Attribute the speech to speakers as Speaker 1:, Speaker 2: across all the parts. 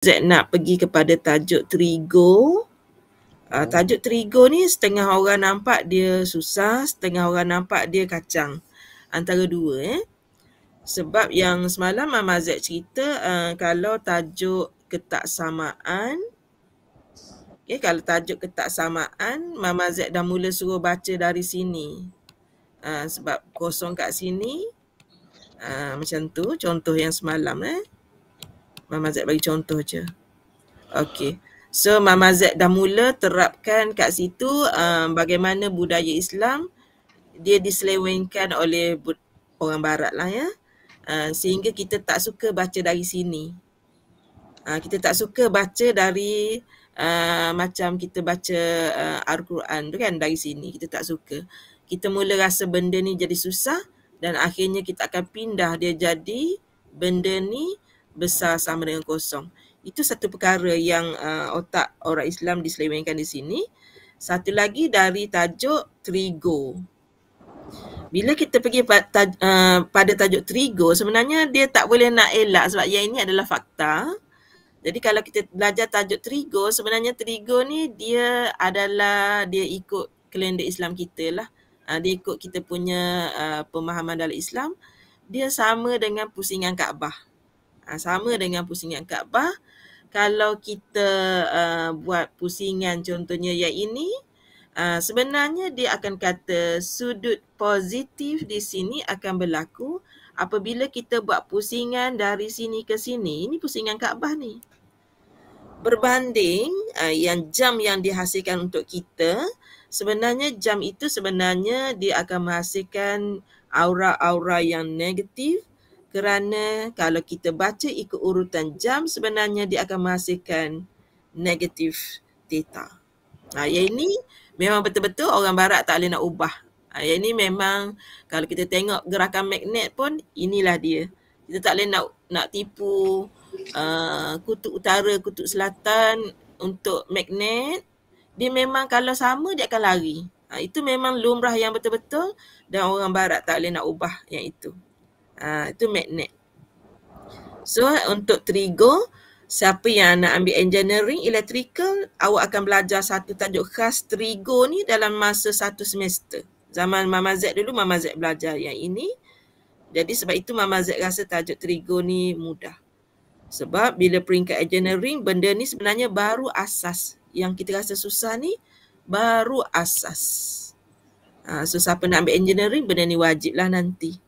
Speaker 1: Z nak pergi kepada tajuk terigu. Uh, tajuk terigu ni setengah orang nampak dia susah, setengah orang nampak dia kacang. Antara dua eh. Sebab yang semalam Mama Z cerita uh, kalau tajuk ketaksamaan Okay, eh, kalau tajuk ketak ketaksamaan, Mama Z dah mula suruh baca dari sini. Uh, sebab kosong kat sini. Uh, macam tu, contoh yang semalam eh. Mama Z bagi contoh je. okay. So Mama Z dah mula terapkan kat situ um, bagaimana budaya Islam dia diselewengkan oleh orang barat lah ya. Uh, sehingga kita tak suka baca dari sini. Uh, kita tak suka baca dari uh, macam kita baca uh, Al-Quran tu kan dari sini. Kita tak suka. Kita mula rasa benda ni jadi susah dan akhirnya kita akan pindah dia jadi benda ni besar sama dengan kosong. Itu satu perkara yang uh, otak orang Islam diselewengkan di sini. Satu lagi dari tajuk trigo. Bila kita pergi uh, pada tajuk trigo, sebenarnya dia tak boleh nak elak sebab yang ini adalah fakta. Jadi kalau kita belajar tajuk trigo, sebenarnya trigo ni dia adalah, dia ikut kalender Islam kita lah. Uh, dia ikut kita punya uh, pemahaman dalam Islam. Dia sama dengan pusingan Kaabah. Ha, sama dengan pusingan Kaabah. Kalau kita uh, buat pusingan contohnya yang ini, uh, sebenarnya dia akan kata sudut positif di sini akan berlaku apabila kita buat pusingan dari sini ke sini. Ini pusingan Kaabah ni. Berbanding uh, yang jam yang dihasilkan untuk kita, sebenarnya jam itu sebenarnya dia akan menghasilkan aura-aura yang negatif kerana kalau kita baca ikut urutan jam sebenarnya dia akan menghasilkan negatif data. Ha, yang ini memang betul-betul orang barat tak boleh nak ubah. Ha, yang ini memang kalau kita tengok gerakan magnet pun inilah dia. Kita tak boleh nak, nak tipu uh, kutub utara, kutub selatan untuk magnet. Dia memang kalau sama dia akan lari. Ha, itu memang lumrah yang betul-betul dan orang barat tak boleh nak ubah yang itu. Ah, itu magnet. So untuk trigo, siapa yang nak ambil engineering electrical, awak akan belajar satu tajuk khas trigo ni dalam masa satu semester. Zaman Mama Z dulu, Mama Z belajar yang ini. Jadi sebab itu Mama Z rasa tajuk trigo ni mudah. Sebab bila peringkat engineering, benda ni sebenarnya baru asas. Yang kita rasa susah ni, baru asas. Ha, so siapa nak ambil engineering, benda ni wajiblah nanti.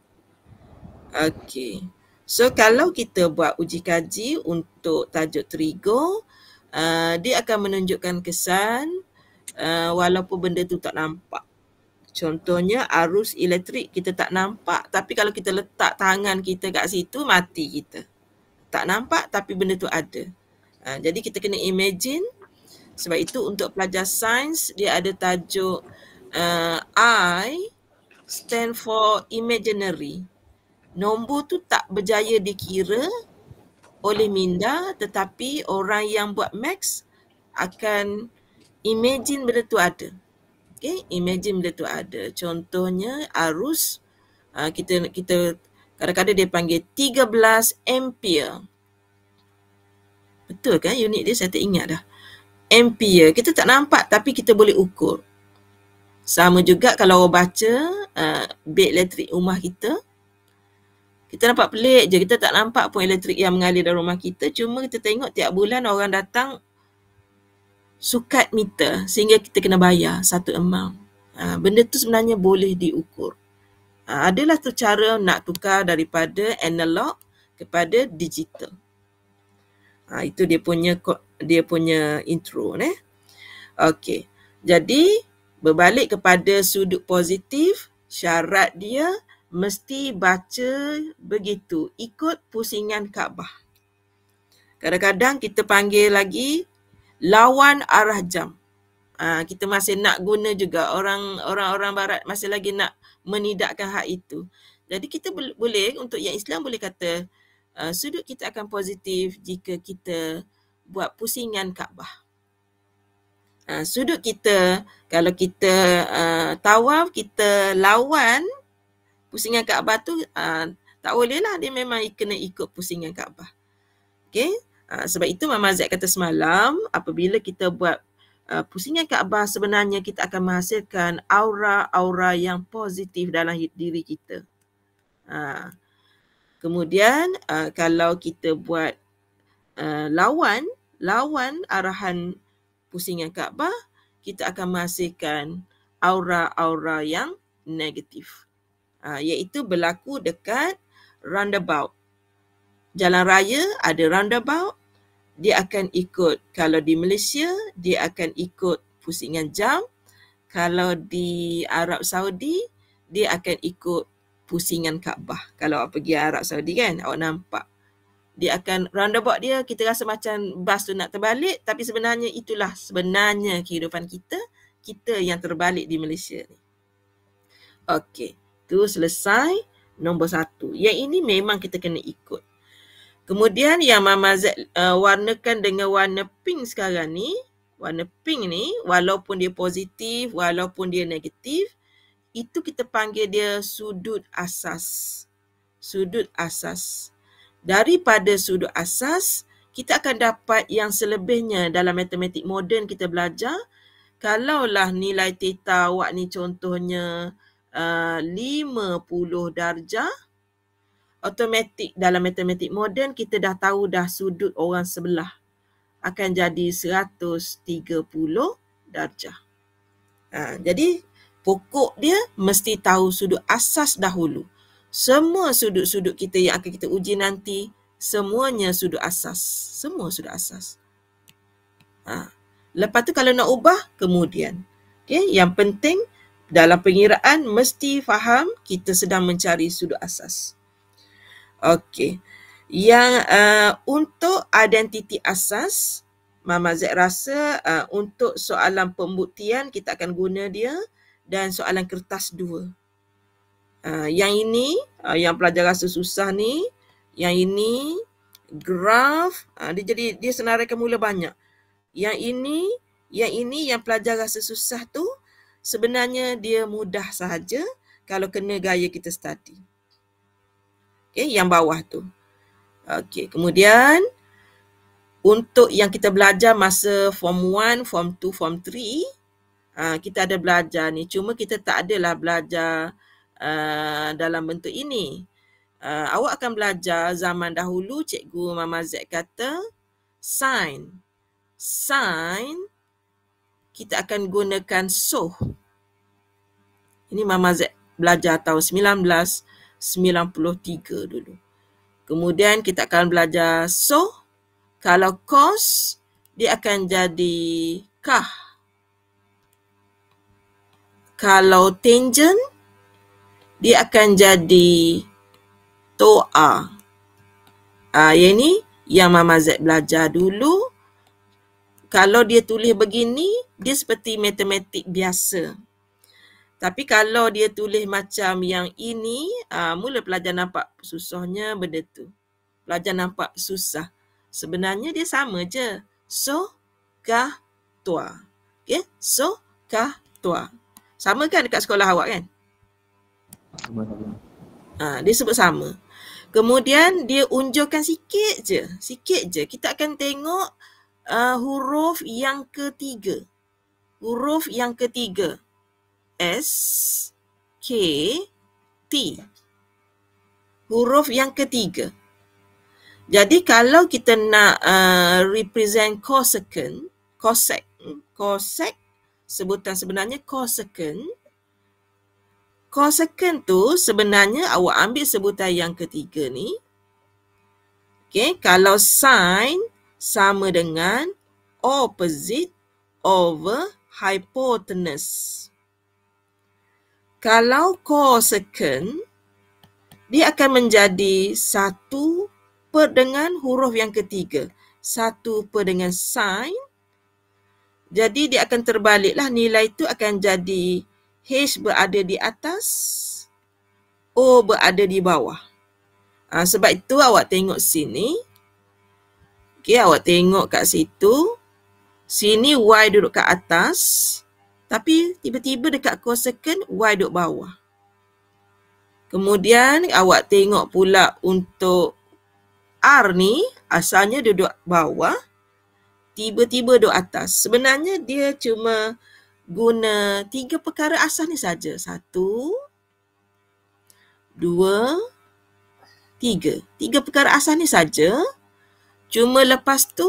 Speaker 1: Okey. So kalau kita buat uji kaji untuk tajuk terigu, uh, dia akan menunjukkan kesan uh, walaupun benda tu tak nampak. Contohnya arus elektrik kita tak nampak tapi kalau kita letak tangan kita kat situ mati kita. Tak nampak tapi benda tu ada. Uh, jadi kita kena imagine sebab itu untuk pelajar sains dia ada tajuk uh, I stand for imaginary nombor tu tak berjaya dikira oleh minda tetapi orang yang buat max akan imagine benda tu ada. Okay, imagine benda tu ada. Contohnya arus ah, kita kita kadang-kadang dia panggil 13 ampere. Betul kan unit dia saya tak ingat dah. Ampere. Kita tak nampak tapi kita boleh ukur. Sama juga kalau baca uh, bed elektrik rumah kita, kita nampak pelik je, kita tak nampak pun elektrik yang mengalir dalam rumah kita. Cuma kita tengok tiap bulan orang datang sukat meter sehingga kita kena bayar satu amount. Ha, benda tu sebenarnya boleh diukur. Ha, adalah tu cara nak tukar daripada analog kepada digital. Ha, itu dia punya dia punya intro. Eh? Okey, jadi berbalik kepada sudut positif, syarat dia mesti baca begitu ikut pusingan Kaabah. Kadang-kadang kita panggil lagi lawan arah jam. Ha, kita masih nak guna juga orang orang orang barat masih lagi nak menidakkan hak itu. Jadi kita boleh untuk yang Islam boleh kata uh, sudut kita akan positif jika kita buat pusingan Kaabah. Uh, sudut kita kalau kita uh, tawaf kita lawan pusingan Kaabah tu uh, tak boleh lah. Dia memang kena ikut pusingan Kaabah. Okay. Uh, ah, sebab itu Mama Zaid kata semalam apabila kita buat uh, pusingan Kaabah sebenarnya kita akan menghasilkan aura-aura yang positif dalam diri kita. Uh, kemudian uh, kalau kita buat uh, lawan, lawan arahan pusingan Kaabah kita akan menghasilkan aura-aura yang negatif. Ha, iaitu berlaku dekat roundabout. Jalan raya ada roundabout, dia akan ikut. Kalau di Malaysia, dia akan ikut pusingan jam. Kalau di Arab Saudi, dia akan ikut pusingan Kaabah. Kalau awak pergi Arab Saudi kan, awak nampak. Dia akan roundabout dia, kita rasa macam bas tu nak terbalik. Tapi sebenarnya itulah sebenarnya kehidupan kita. Kita yang terbalik di Malaysia ni. Okay. Tu selesai nombor satu. Yang ini memang kita kena ikut. Kemudian yang Mama Z uh, warnakan dengan warna pink sekarang ni, warna pink ni walaupun dia positif, walaupun dia negatif, itu kita panggil dia sudut asas. Sudut asas. Daripada sudut asas, kita akan dapat yang selebihnya dalam matematik moden kita belajar. Kalaulah nilai teta awak ni contohnya Ah, uh, 50 darjah automatik dalam matematik moden kita dah tahu dah sudut orang sebelah akan jadi 130 darjah. Ha, jadi pokok dia mesti tahu sudut asas dahulu. Semua sudut-sudut kita yang akan kita uji nanti semuanya sudut asas. Semua sudut asas. Ha. Lepas tu kalau nak ubah kemudian. Okay. Yang penting dalam pengiraan mesti faham kita sedang mencari sudut asas. Okey. Yang uh, untuk identiti asas, Mama Z rasa uh, untuk soalan pembuktian kita akan guna dia dan soalan kertas dua. Uh, yang ini uh, yang pelajar rasa susah ni, yang ini graf, uh, dia jadi dia senaraikan mula banyak. Yang ini, yang ini yang pelajar rasa susah tu sebenarnya dia mudah sahaja kalau kena gaya kita study. Okey, yang bawah tu. Okey, kemudian untuk yang kita belajar masa form 1, form 2, form 3, Uh, ha, kita ada belajar ni cuma kita tak adalah belajar uh, dalam bentuk ini uh, awak akan belajar zaman dahulu cikgu mama Z kata sign sign kita akan gunakan so. Ini Mama Z belajar tahun 1993 dulu. Kemudian kita akan belajar so. Kalau cos, dia akan jadi kah. Kalau tangent, dia akan jadi toa. Ah, yang ini yang Mama Z belajar dulu kalau dia tulis begini, dia seperti matematik biasa. Tapi kalau dia tulis macam yang ini, uh, mula pelajar nampak susahnya benda tu. Pelajar nampak susah. Sebenarnya dia sama je. So, kah, tua. Okay? So, kah, tua. Sama kan dekat sekolah awak kan? Sama, sama. Ha, dia sebut sama. Kemudian dia unjurkan sikit je. Sikit je. Kita akan tengok uh, huruf yang ketiga. Huruf yang ketiga. S, K, T. Huruf yang ketiga. Jadi kalau kita nak uh, represent cosecant, cosec, cosec sebutan sebenarnya cosecant. Cosecant tu sebenarnya awak ambil sebutan yang ketiga ni. Okay, kalau sine, sama dengan opposite over hypotenuse. Kalau cosecant, dia akan menjadi satu per dengan huruf yang ketiga. Satu per dengan sign. Jadi dia akan terbaliklah nilai itu akan jadi H berada di atas, O berada di bawah. Ha, sebab itu awak tengok sini. Okey, awak tengok kat situ. Sini Y duduk kat atas. Tapi tiba-tiba dekat cosecant, Y duduk bawah. Kemudian awak tengok pula untuk R ni, asalnya duduk bawah. Tiba-tiba duduk atas. Sebenarnya dia cuma guna tiga perkara asas ni saja. Satu, dua, tiga. Tiga perkara asas ni saja. Cuma lepas tu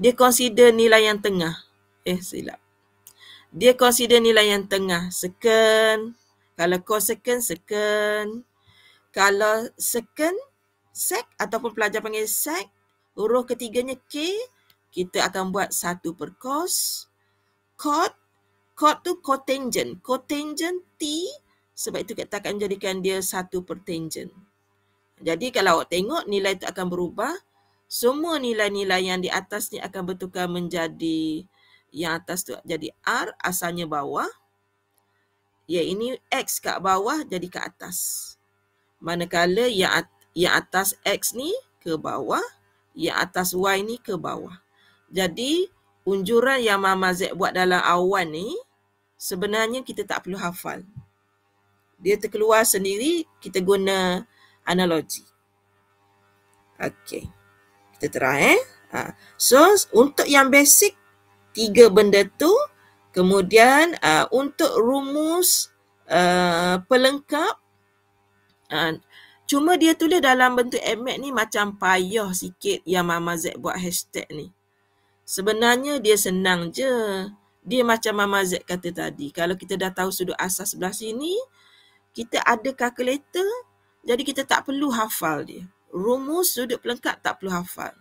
Speaker 1: dia consider nilai yang tengah. Eh silap. Dia consider nilai yang tengah. Second. Kalau cosecant, second. Kalau second, sec ataupun pelajar panggil sec. Huruf ketiganya K. Kita akan buat satu per cos. Cot. Cot tu cotangent. Cotangent T. Sebab itu kita akan jadikan dia satu per tangent. Jadi kalau awak tengok nilai tu akan berubah semua nilai-nilai yang di atas ni akan bertukar menjadi yang atas tu jadi R asalnya bawah. Ya ini X kat bawah jadi ke atas. Manakala yang at, yang atas X ni ke bawah, yang atas Y ni ke bawah. Jadi unjuran yang Mama Z buat dalam awan ni sebenarnya kita tak perlu hafal. Dia terkeluar sendiri kita guna analogi. Okay tertera eh. Ha. So untuk yang basic tiga benda tu kemudian ha, untuk rumus uh, pelengkap ha, cuma dia tulis dalam bentuk emek ni macam payah sikit yang Mama Z buat hashtag ni. Sebenarnya dia senang je. Dia macam Mama Z kata tadi. Kalau kita dah tahu sudut asas sebelah sini, kita ada calculator, jadi kita tak perlu hafal dia rumus sudut pelengkap tak perlu hafal.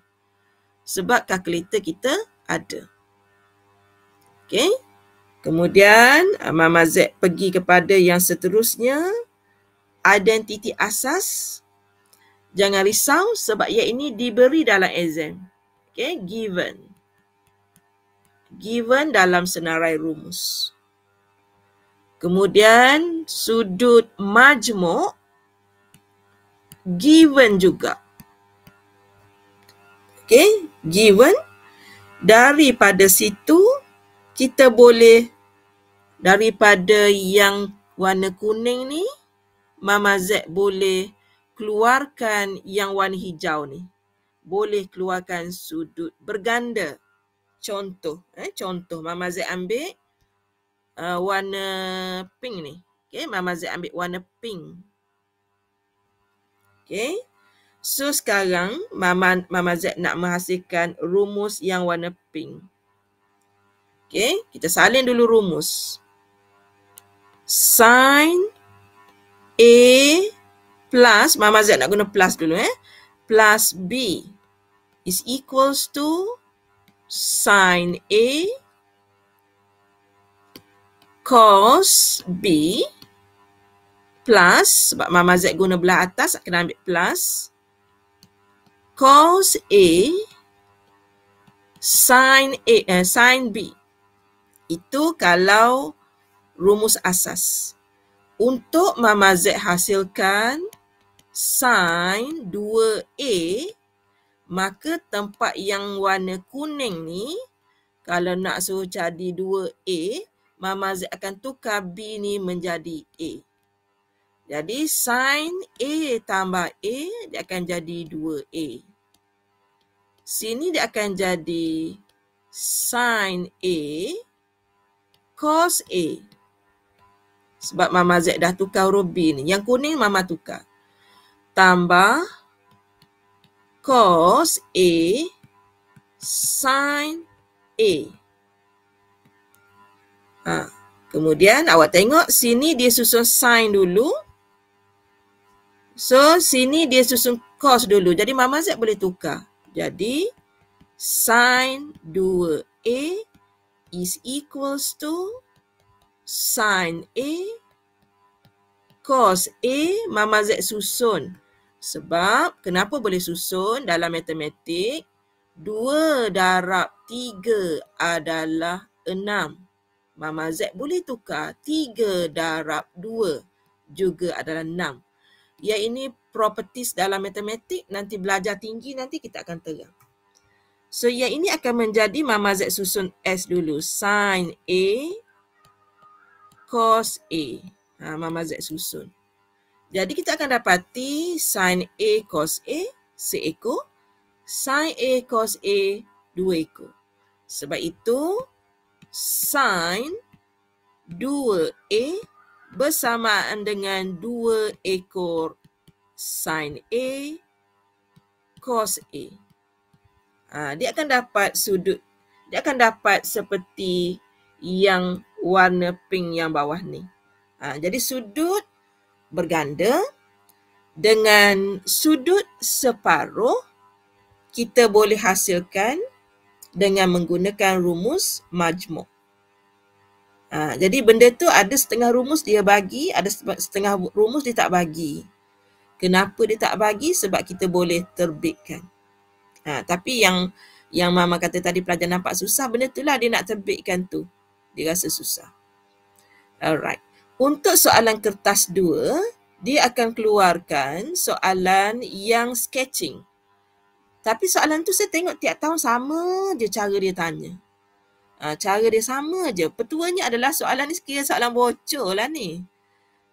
Speaker 1: Sebab kalkulator kita ada. Okey. Kemudian Mama Z pergi kepada yang seterusnya. Identiti asas. Jangan risau sebab yang ini diberi dalam exam. Okay, Given. Given dalam senarai rumus. Kemudian sudut majmuk given juga. Okay, given. Daripada situ, kita boleh daripada yang warna kuning ni, Mama Z boleh keluarkan yang warna hijau ni. Boleh keluarkan sudut berganda. Contoh, eh, contoh Mama Z ambil uh, warna pink ni. Okay, Mama Z ambil warna pink. Okay. So sekarang Mama, Mama Z nak menghasilkan rumus yang warna pink. Okay. Kita salin dulu rumus. Sin A plus, Mama Z nak guna plus dulu eh. Plus B is equals to sin A cos B plus sebab mama Z guna belah atas kena ambil plus cos A sin A eh, sin B itu kalau rumus asas untuk mama Z hasilkan sin 2A maka tempat yang warna kuning ni kalau nak suruh jadi 2A mama Z akan tukar B ni menjadi A jadi sin A tambah A dia akan jadi 2A. Sini dia akan jadi sin A cos A. Sebab Mama Z dah tukar huruf B ni. Yang kuning Mama tukar. Tambah cos A sin A. Ha. Kemudian awak tengok sini dia susun sin dulu. Sin. So sini dia susun cos dulu. Jadi Mama Z boleh tukar. Jadi sin 2A is equals to sin A cos A Mama Z susun. Sebab kenapa boleh susun dalam matematik 2 darab 3 adalah 6. Mama Z boleh tukar 3 darab 2 juga adalah 6. Yang ini properties dalam matematik nanti belajar tinggi nanti kita akan terang. So yang ini akan menjadi mama Z susun S dulu. Sin A cos A. Ha, mama Z susun. Jadi kita akan dapati sin A cos A seekor. Sin A cos A dua ekor. Sebab itu sin 2A bersamaan dengan dua ekor sin A, cos A. Ha, dia akan dapat sudut, dia akan dapat seperti yang warna pink yang bawah ni. Ha, jadi sudut berganda dengan sudut separuh kita boleh hasilkan dengan menggunakan rumus majmuk. Ha, jadi benda tu ada setengah rumus dia bagi, ada setengah rumus dia tak bagi. Kenapa dia tak bagi? Sebab kita boleh terbitkan. Ha, tapi yang yang Mama kata tadi pelajar nampak susah, benda tu lah dia nak terbitkan tu. Dia rasa susah. Alright. Untuk soalan kertas dua, dia akan keluarkan soalan yang sketching. Tapi soalan tu saya tengok tiap tahun sama je cara dia tanya. Ha, cara dia sama je. Petuanya adalah soalan ni sekiranya soalan bocor lah ni.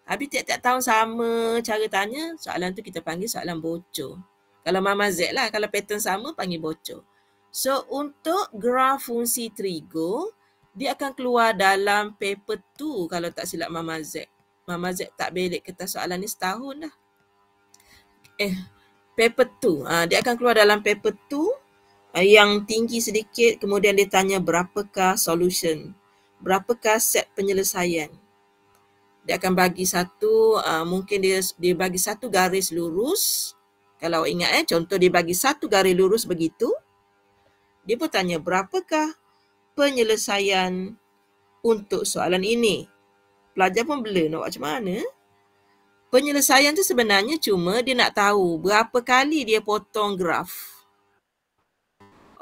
Speaker 1: Habis tiap-tiap tahun sama cara tanya, soalan tu kita panggil soalan bocor. Kalau Mama Z lah, kalau pattern sama panggil bocor. So untuk graf fungsi trigo, dia akan keluar dalam paper tu kalau tak silap Mama Z. Mama Z tak belik kertas soalan ni setahun dah. Eh, paper tu. Ha, dia akan keluar dalam paper tu. Eh, yang tinggi sedikit kemudian dia tanya berapakah solution berapakah set penyelesaian dia akan bagi satu uh, mungkin dia dia bagi satu garis lurus kalau ingat eh contoh dia bagi satu garis lurus begitu dia pun tanya berapakah penyelesaian untuk soalan ini pelajar pun blur nak buat macam mana penyelesaian tu sebenarnya cuma dia nak tahu berapa kali dia potong graf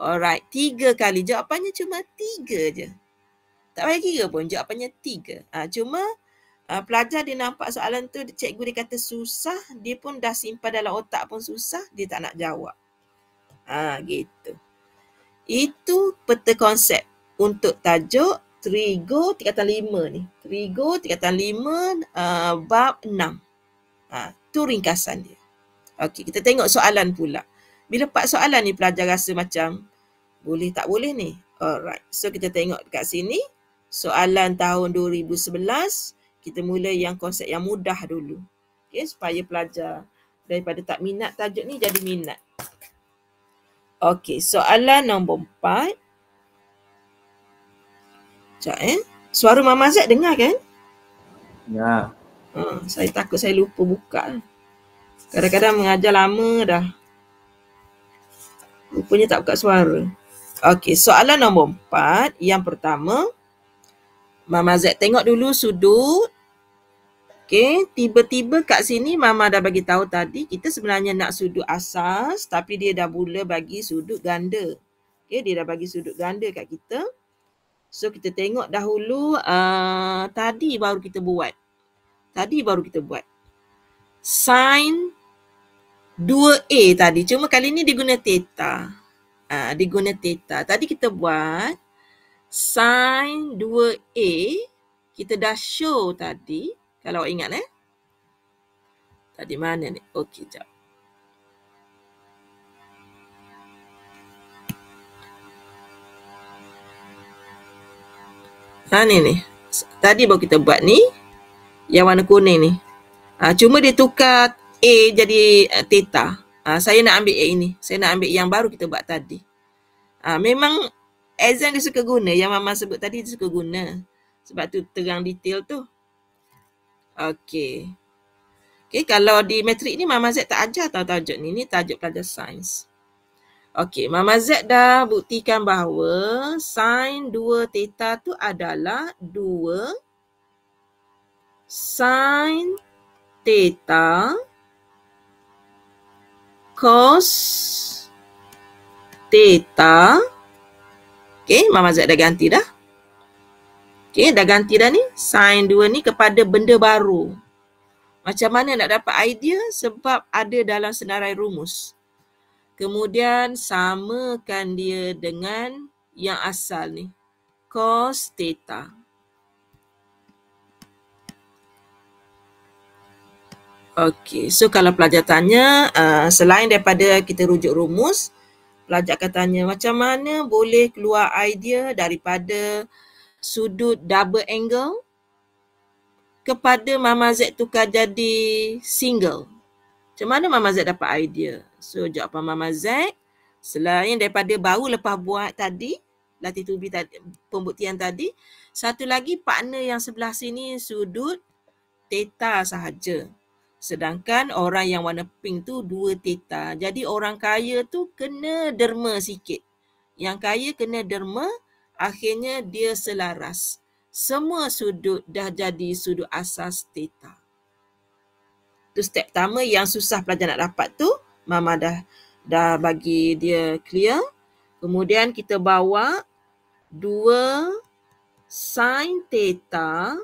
Speaker 1: Alright, tiga kali. Jawapannya cuma tiga je. Tak payah kira pun, jawapannya tiga. Ha, cuma uh, pelajar dia nampak soalan tu, cikgu dia kata susah, dia pun dah simpan dalam otak pun susah, dia tak nak jawab. Ha, gitu. Itu peta konsep untuk tajuk Trigo tingkatan lima ni. Trigo tingkatan lima uh, bab enam. Ha, tu ringkasan dia. Okey, kita tengok soalan pula. Bila empat soalan ni pelajar rasa macam boleh tak boleh ni? Alright. So kita tengok dekat sini. Soalan tahun 2011. Kita mula yang konsep yang mudah dulu. Okay. Supaya pelajar daripada tak minat tajuk ni jadi minat. Okay. Soalan nombor empat. Sekejap eh. Suara Mama Zed dengar kan? Ya. Ha, saya takut saya lupa buka. Kadang-kadang mengajar lama dah. Rupanya tak buka suara. Okey, soalan nombor empat. Yang pertama, Mama Z tengok dulu sudut. Okey, tiba-tiba kat sini Mama dah bagi tahu tadi kita sebenarnya nak sudut asas tapi dia dah mula bagi sudut ganda. Okey, dia dah bagi sudut ganda kat kita. So kita tengok dahulu uh, tadi baru kita buat. Tadi baru kita buat. Sin 2A tadi. Cuma kali ni dia guna theta uh, dia guna theta. Tadi kita buat sin 2a kita dah show tadi kalau awak ingat eh. Tadi mana ni? Okey jap. Ha ni ni. Tadi baru kita buat ni yang warna kuning ni. Ha, cuma dia tukar A jadi uh, theta. Uh, saya nak ambil yang ini. Saya nak ambil yang baru kita buat tadi. Uh, memang exam dia suka guna. Yang Mama sebut tadi dia suka guna. Sebab tu terang detail tu. Okay. Okay, kalau di matrik ni Mama Z tak ajar tau tajuk ni. Ni tajuk pelajar sains. Okay, Mama Z dah buktikan bahawa sin 2 theta tu adalah 2 sin theta cos theta. Okey, Mama Z dah ganti dah. Okey, dah ganti dah ni. Sin 2 ni kepada benda baru. Macam mana nak dapat idea? Sebab ada dalam senarai rumus. Kemudian samakan dia dengan yang asal ni. Cos theta. Okey, so kalau pelajar tanya, uh, selain daripada kita rujuk rumus, pelajar akan tanya macam mana boleh keluar idea daripada sudut double angle kepada Mama Z tukar jadi single. Macam mana Mama Z dapat idea? So, jawapan Mama Z, selain daripada baru lepas buat tadi, latitubi tadi, pembuktian tadi, satu lagi partner yang sebelah sini sudut theta sahaja. Sedangkan orang yang warna pink tu dua teta. Jadi orang kaya tu kena derma sikit. Yang kaya kena derma, akhirnya dia selaras. Semua sudut dah jadi sudut asas teta. Tu step pertama yang susah pelajar nak dapat tu, mama dah dah bagi dia clear. Kemudian kita bawa dua sin theta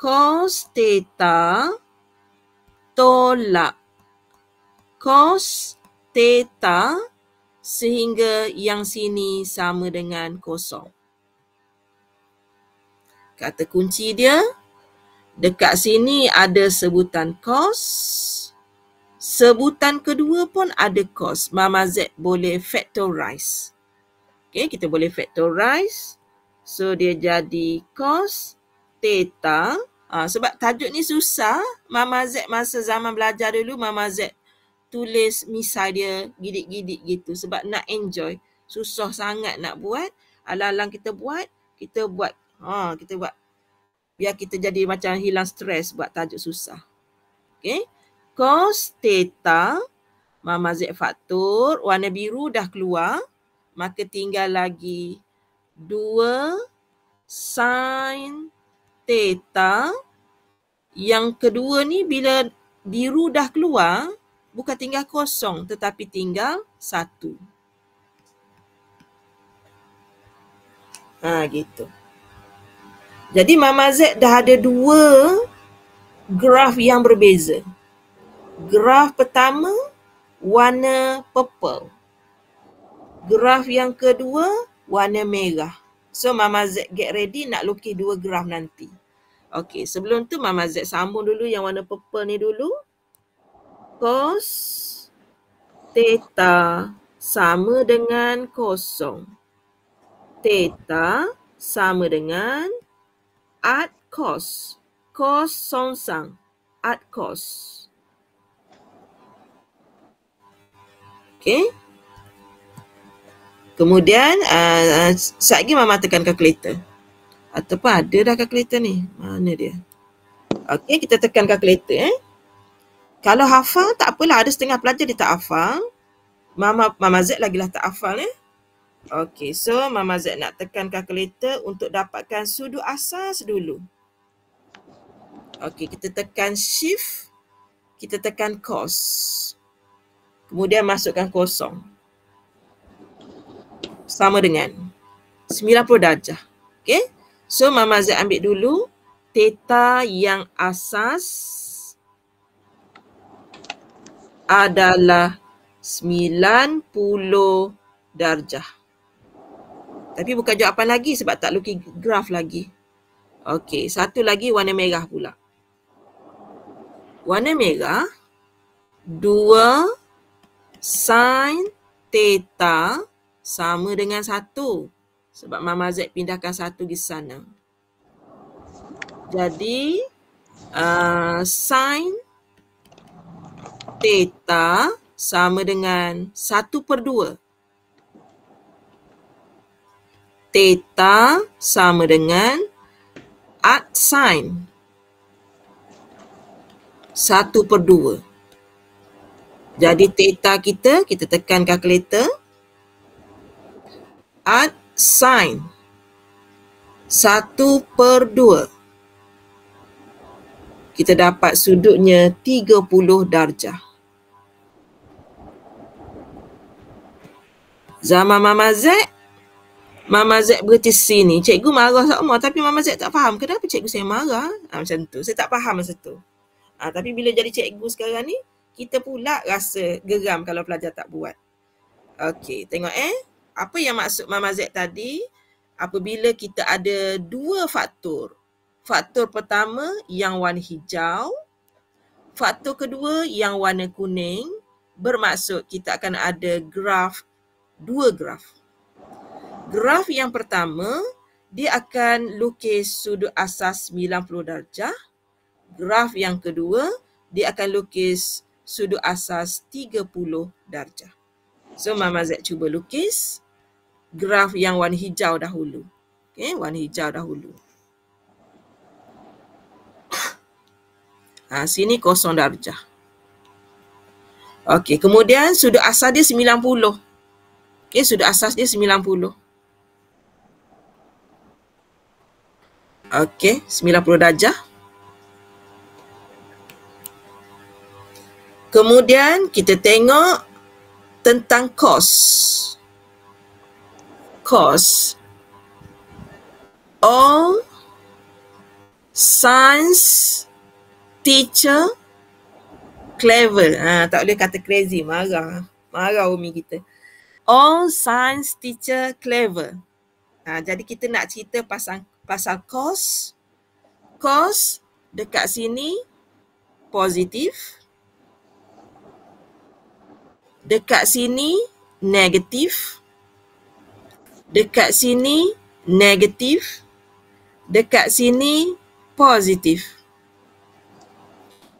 Speaker 1: cos theta tolak Cos theta sehingga yang sini sama dengan kosong. Kata kunci dia, dekat sini ada sebutan cos. Sebutan kedua pun ada cos. Mama Z boleh factorize. Okay, kita boleh factorize. So dia jadi cos theta. Theta. Ha, sebab tajuk ni susah. Mama Z masa zaman belajar dulu, Mama Z tulis misal dia gidik-gidik gitu. Sebab nak enjoy. Susah sangat nak buat. Alang-alang kita buat, kita buat. Ha, kita buat. Biar kita jadi macam hilang stres buat tajuk susah. Okay. Cos theta. Mama Z faktor. Warna biru dah keluar. Maka tinggal lagi dua sine theta. Yang kedua ni bila biru dah keluar, bukan tinggal kosong tetapi tinggal satu. Ah gitu. Jadi Mama Z dah ada dua graf yang berbeza. Graf pertama warna purple. Graf yang kedua warna merah. So Mama Z get ready nak lukis dua graf nanti. Okey, sebelum tu Mama Z sambung dulu yang warna purple ni dulu. Cos theta sama dengan kosong. Theta sama dengan at cos. Cos song sang. At cos. Okey. Kemudian, uh, uh, sekejap lagi Mama tekan kalkulator ataupun ada dah calculator ni. Mana dia? Okay, kita tekan calculator eh. Kalau hafal tak apalah, ada setengah pelajar dia tak hafal. Mama Mama Z lagi lah tak hafal eh. Okay, so Mama Z nak tekan calculator untuk dapatkan sudu asas dulu. Okay, kita tekan shift. Kita tekan cos. Kemudian masukkan kosong. Sama dengan 90 darjah. Okay? So Mama Z ambil dulu theta yang asas adalah 90 darjah. Tapi bukan jawapan lagi sebab tak lukis graf lagi. Okey, satu lagi warna merah pula. Warna merah 2 sin theta sama dengan sebab Mama Z pindahkan satu di sana. Jadi, uh, sin theta sama dengan 1 per 2. Theta sama dengan at sin 1 per 2. Jadi, theta kita, kita tekan kalkulator. At Sin satu per dua. Kita dapat sudutnya 30 darjah. Zaman Mama Z, Mama Z berhenti sini. Cikgu marah sama tapi Mama Z tak faham. Kenapa cikgu saya marah? Ha, macam tu. Saya tak faham masa tu. Ha, tapi bila jadi cikgu sekarang ni, kita pula rasa geram kalau pelajar tak buat. Okey, tengok eh apa yang maksud Mama Z tadi apabila kita ada dua faktor. Faktor pertama yang warna hijau, faktor kedua yang warna kuning bermaksud kita akan ada graf dua graf. Graf yang pertama dia akan lukis sudut asas 90 darjah. Graf yang kedua dia akan lukis sudut asas 30 darjah. So Mama Z cuba lukis graf yang warna hijau dahulu. Okey, warna hijau dahulu. Ha, sini kosong darjah. Okey, kemudian sudut asas dia 90. Okey, sudut asas dia 90. Okey, 90 darjah. Kemudian kita tengok tentang kos course, all science teacher clever. Ha, tak boleh kata crazy, marah. Marah umi kita. All science teacher clever. Ha, jadi kita nak cerita pasal, pasal course. Course dekat sini positif. Dekat sini negative dekat sini negatif, dekat sini positif.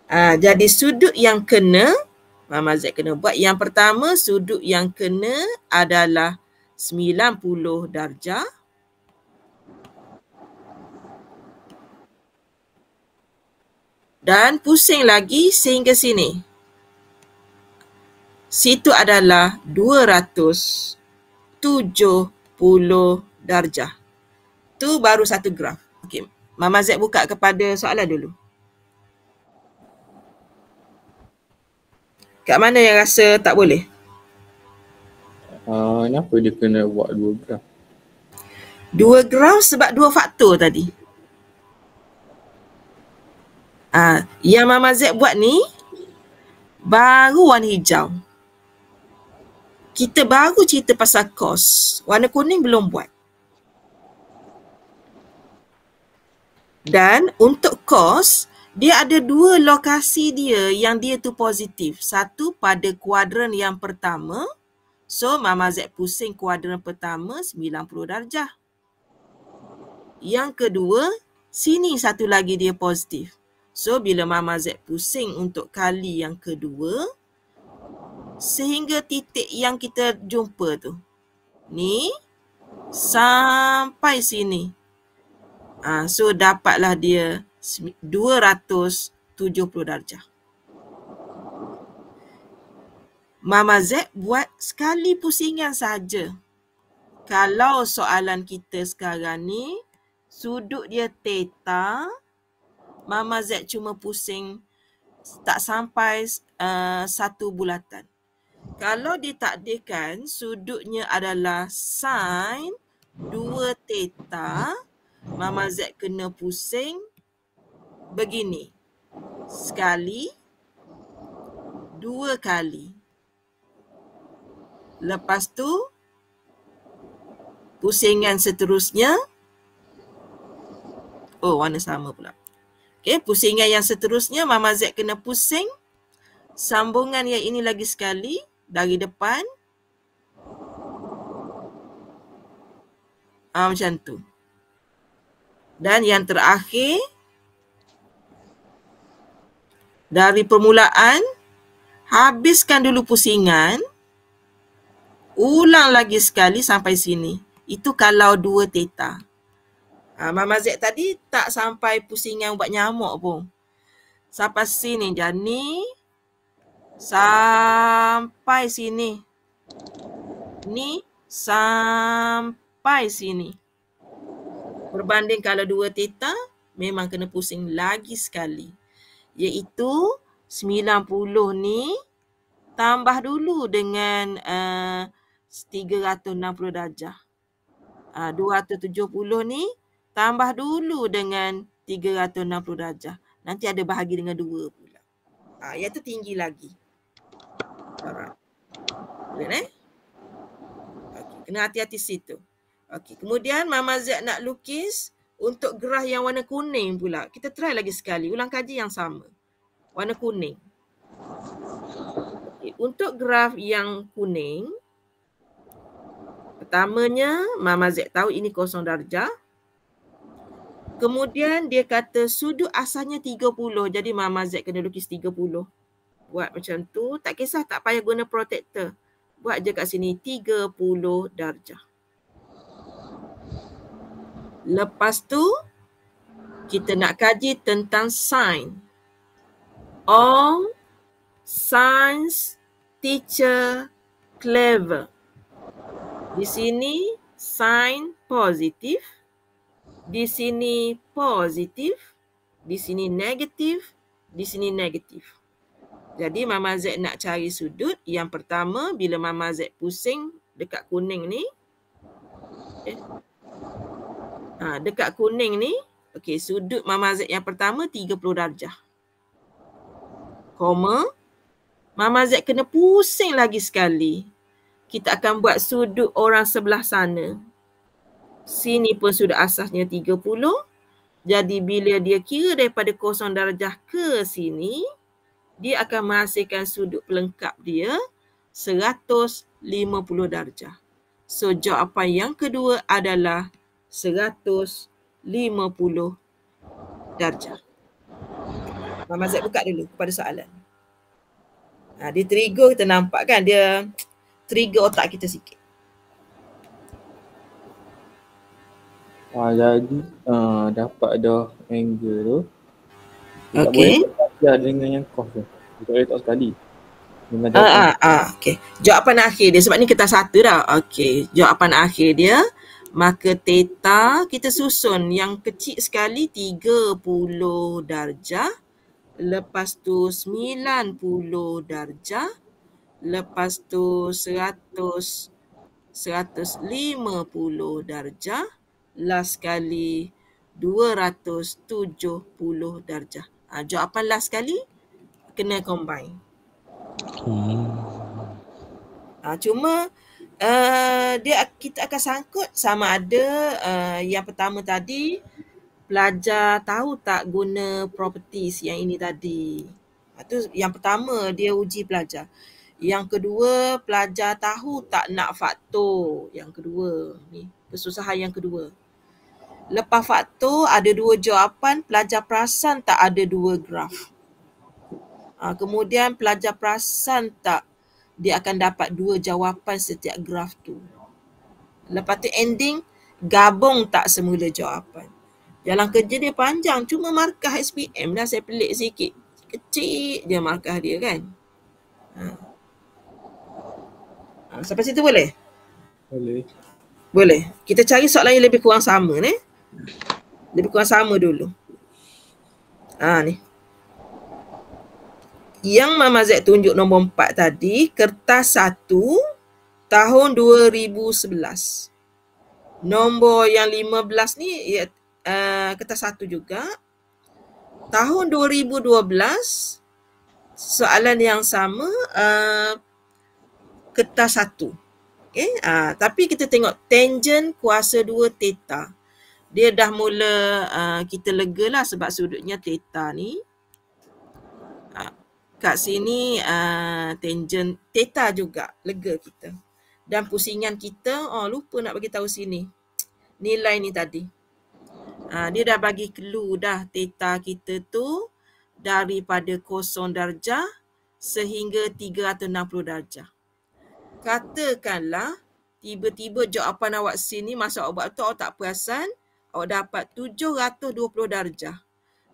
Speaker 1: Uh, jadi sudut yang kena, Mama Z kena buat. Yang pertama sudut yang kena adalah 90 darjah. Dan pusing lagi sehingga sini. Situ adalah 270 10 darjah. Tu baru satu graf. Okey. Mama Z buka kepada soalan dulu. Kat mana yang rasa tak boleh? Uh, kenapa dia kena buat dua graf? Dua graf sebab dua faktor tadi. Uh, yang Mama Z buat ni baru warna hijau kita baru cerita pasal kos. Warna kuning belum buat. Dan untuk kos, dia ada dua lokasi dia yang dia tu positif. Satu pada kuadran yang pertama. So Mama Z pusing kuadran pertama 90 darjah. Yang kedua, sini satu lagi dia positif. So bila Mama Z pusing untuk kali yang kedua, sehingga titik yang kita jumpa tu. Ni sampai sini. ha, so dapatlah dia 270 darjah. Mama Z buat sekali pusingan saja. Kalau soalan kita sekarang ni sudut dia teta Mama Z cuma pusing tak sampai uh, satu bulatan. Kalau ditakdirkan sudutnya adalah sin 2 theta, mama Z kena pusing begini. Sekali, dua kali. Lepas tu, pusingan seterusnya. Oh, warna sama pula. Okey, pusingan yang seterusnya Mama Z kena pusing. Sambungan yang ini lagi sekali dari depan. Ah, macam tu. Dan yang terakhir dari permulaan habiskan dulu pusingan. Ulang lagi sekali sampai sini. Itu kalau dua tetak. Ah, Mama Z tadi tak sampai pusingan ubat nyamuk pun. Sampai sini je Sampai sini. Ni sampai sini. Berbanding kalau dua teta, memang kena pusing lagi sekali. Iaitu 90 ni tambah dulu dengan eh, uh, 360 darjah. Ah, uh, 270 ni Tambah dulu dengan 360 darjah. Nanti ada bahagi dengan 2 pula. Ha, yang tu tinggi lagi. Boleh eh? Okay. Kena hati-hati situ. Okey, kemudian Mama Z nak lukis untuk gerah yang warna kuning pula. Kita try lagi sekali. Ulang kaji yang sama. Warna kuning. Okay. Untuk graf yang kuning, pertamanya Mama Z tahu ini kosong darjah. Kemudian dia kata sudut asahnya 30. Jadi Mama Z kena lukis 30. Buat macam tu. Tak kisah tak payah guna protector. Buat je kat sini 30 darjah. Lepas tu kita nak kaji tentang sign. All signs teacher clever. Di sini sign positif di sini positif, di sini negatif, di sini negatif. Jadi Mama Z nak cari sudut yang pertama bila Mama Z pusing dekat kuning ni. Okay. Eh, ha, dekat kuning ni, okay, sudut Mama Z yang pertama 30 darjah. Koma. Mama Z kena pusing lagi sekali. Kita akan buat sudut orang sebelah sana sini pun sudut asasnya 30. Jadi bila dia kira daripada kosong darjah ke sini, dia akan menghasilkan sudut pelengkap dia 150 darjah. So jawapan yang kedua adalah 150 darjah. Mama Zaid buka dulu kepada soalan. Ha, dia trigger kita nampak kan dia trigger otak kita sikit. Ha, jadi uh, dapat dah angle tu. Okey. Tak boleh dengan yang cos tu. Kita boleh tak sekali. Dengan ah, ah, ah, okey. Jawapan akhir dia sebab ni kita satu dah. Okay Jawapan akhir dia maka theta kita susun yang kecil sekali 30 darjah lepas tu 90 darjah lepas tu 100 150 darjah last kali 270 darjah. Ha, jawapan last kali kena combine. Hmm. Ha, cuma uh, dia kita akan sangkut sama ada uh, yang pertama tadi pelajar tahu tak guna properties yang ini tadi. Ha, tu yang pertama dia uji pelajar. Yang kedua pelajar tahu tak nak faktor. Yang kedua ni kesusahan yang kedua. Lepas faktor ada dua jawapan, pelajar perasan tak ada dua graf. Ha, kemudian pelajar perasan tak dia akan dapat dua jawapan setiap graf tu. Lepas tu ending, gabung tak semula jawapan. Jalan kerja dia panjang, cuma markah SPM dah saya pelik sikit. Kecil dia markah dia kan. Ha. Ha, sampai situ boleh? Boleh. Boleh. Kita cari soalan yang lebih kurang sama ni. Eh? Lebih kurang sama dulu. Ha ni. Yang Mama Z tunjuk nombor empat tadi, kertas satu tahun 2011. Nombor yang 15 ni ya, uh, kertas satu juga. Tahun 2012, soalan yang sama, uh, kertas satu. Okay? Uh, eh, ha, tapi kita tengok tangent kuasa dua theta dia dah mula uh, kita lega lah sebab sudutnya theta ni. Uh, kat sini uh, tangent theta juga lega kita. Dan pusingan kita, oh lupa nak bagi tahu sini. Nilai ni tadi. Uh, dia dah bagi clue dah theta kita tu daripada kosong darjah sehingga 360 darjah. Katakanlah tiba-tiba jawapan awak sini masuk obat tu awak tak perasan awak oh, dapat 720 darjah.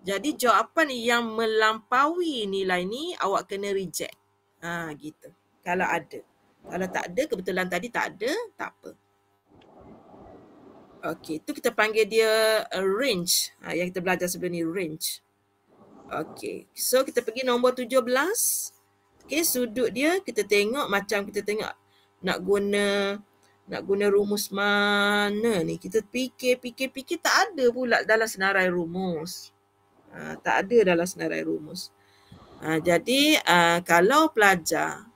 Speaker 1: Jadi jawapan yang melampaui nilai ni awak kena reject. Ha gitu. Kalau ada. Kalau tak ada kebetulan tadi tak ada, tak apa. Okey, tu kita panggil dia uh, range. Ha, yang kita belajar sebelum ni range. Okey. So kita pergi nombor 17. Okey, sudut dia kita tengok macam kita tengok nak guna nak guna rumus mana ni kita fikir fikir fikir tak ada pula dalam senarai rumus ha, tak ada dalam senarai rumus ha, jadi ha, kalau pelajar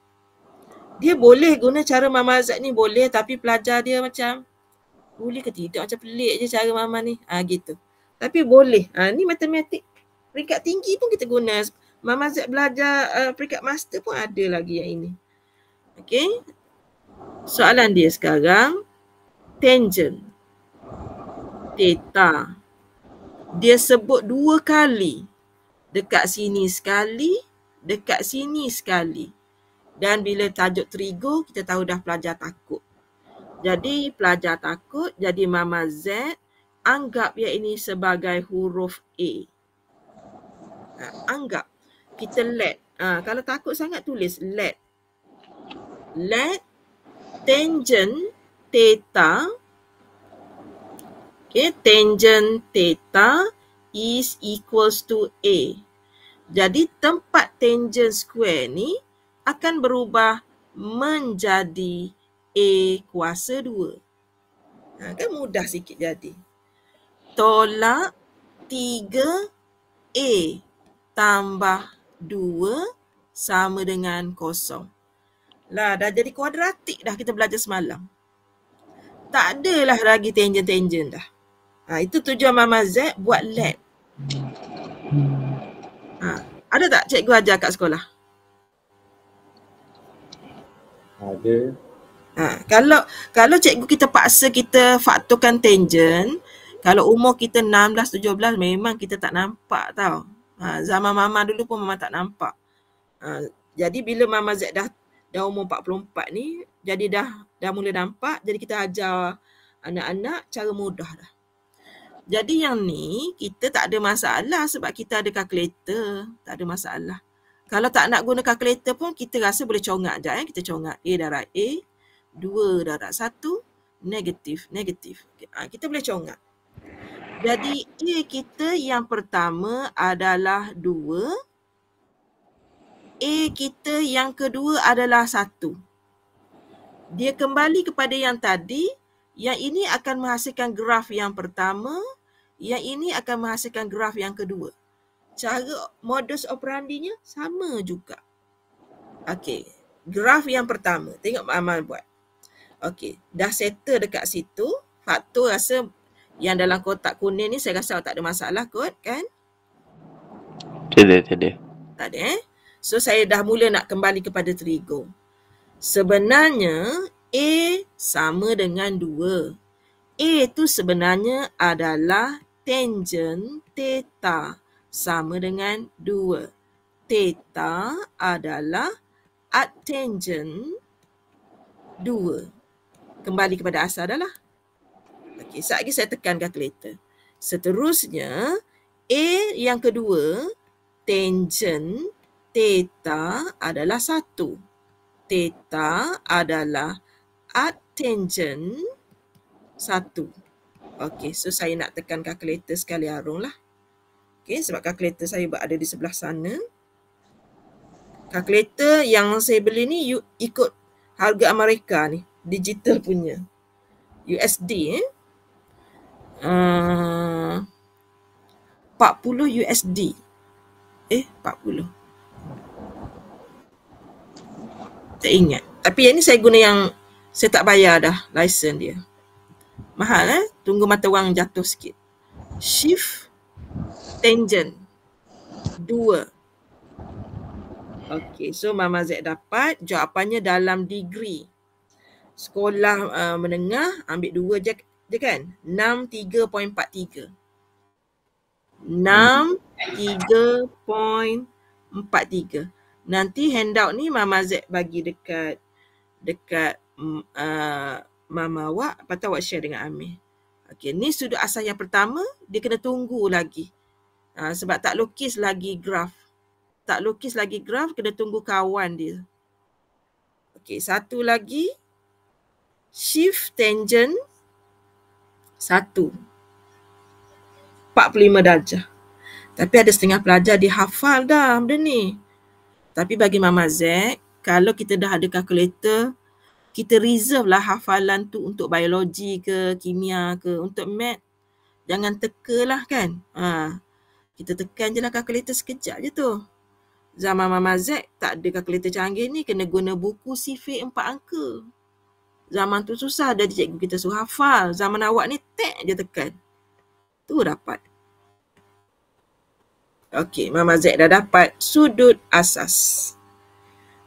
Speaker 1: dia boleh guna cara mamazat ni boleh tapi pelajar dia macam boleh ke tidak macam pelik je cara mama ni ha, gitu tapi boleh ha, ni matematik peringkat tinggi pun kita guna mamazat belajar uh, peringkat master pun ada lagi yang ini Okay, Soalan dia sekarang tangent theta dia sebut dua kali dekat sini sekali dekat sini sekali dan bila tajuk trigo kita tahu dah pelajar takut jadi pelajar takut jadi mama z anggap ya ini sebagai huruf a ha, anggap kita let uh, kalau takut sangat tulis let let tangent theta okay tangent theta is equals to a jadi tempat tangent square ni akan berubah menjadi a kuasa 2 ha, kan mudah sikit jadi tolak 3 a tambah 2 sama dengan kosong. Lah, dah jadi kuadratik dah kita belajar semalam. Tak adalah lagi tangent-tangent dah. Ha, itu tujuan Mama Z buat lab. Ha, ada tak cikgu ajar kat sekolah? Ada. Ha, kalau kalau cikgu kita paksa kita faktorkan tangent, kalau umur kita 16, 17 memang kita tak nampak tau. Ha, zaman Mama dulu pun Mama tak nampak. Ha, jadi bila Mama Z dah dah umur 44 ni jadi dah dah mula nampak jadi kita ajar anak-anak cara mudah dah. Jadi yang ni kita tak ada masalah sebab kita ada kalkulator, tak ada masalah. Kalau tak nak guna kalkulator pun kita rasa boleh congak je eh. Kita congak A darab A, 2 darab 1, negatif, negatif. Ha, kita boleh congak. Jadi A kita yang pertama adalah A kita yang kedua adalah satu. Dia kembali kepada yang tadi, yang ini akan menghasilkan graf yang pertama, yang ini akan menghasilkan graf yang kedua. Cara modus operandinya sama juga. Okey, graf yang pertama. Tengok Amal buat. Okey, dah settle dekat situ. Faktor rasa yang dalam kotak kuning ni saya rasa tak ada masalah kot, kan? Tidak, tidak. Tak ada, eh? So saya dah mula nak kembali kepada trigo. Sebenarnya A sama dengan 2. A tu sebenarnya adalah tangent theta sama dengan 2. Theta adalah at tangent 2. Kembali kepada asal adalah. Okey, sekejap lagi saya tekan kalkulator. Seterusnya, A yang kedua, tangent Theta adalah satu. Theta adalah attention satu. Okey, so saya nak tekan kalkulator sekali arung lah. Okey, sebab kalkulator saya berada di sebelah sana. Kalkulator yang saya beli ni you ikut harga Amerika ni. Digital punya. USD eh. Uh, 40 USD. Eh, 40. Tak ingat. Tapi yang ni saya guna yang saya tak bayar dah license dia. Mahal eh. Tunggu mata wang jatuh sikit. Shift tangent. Dua. Okay. So Mama Z dapat jawapannya dalam degree. Sekolah uh, menengah ambil dua je, je kan? 63.43. 6, 3.43 Nanti handout ni Mama Z bagi dekat dekat mm, uh, Mama awak. Lepas tu awak share dengan Amir. Okay, ni sudut asas yang pertama. Dia kena tunggu lagi. Uh, sebab tak lukis lagi graf. Tak lukis lagi graf, kena tunggu kawan dia. Okay, satu lagi. Shift tangent. Satu. 45 darjah. Tapi ada setengah pelajar dihafal dah benda ni. Tapi bagi Mama Z, kalau kita dah ada kalkulator, kita reserve lah hafalan tu untuk biologi ke, kimia ke, untuk mat. Jangan teka lah kan. Ha. Kita tekan je lah kalkulator sekejap je tu. Zaman Mama Z tak ada kalkulator canggih ni, kena guna buku sifir empat angka. Zaman tu susah, ada cikgu kita suruh hafal. Zaman awak ni, tek dia tekan. Tu dapat. Okey, Mama Z dah dapat sudut asas.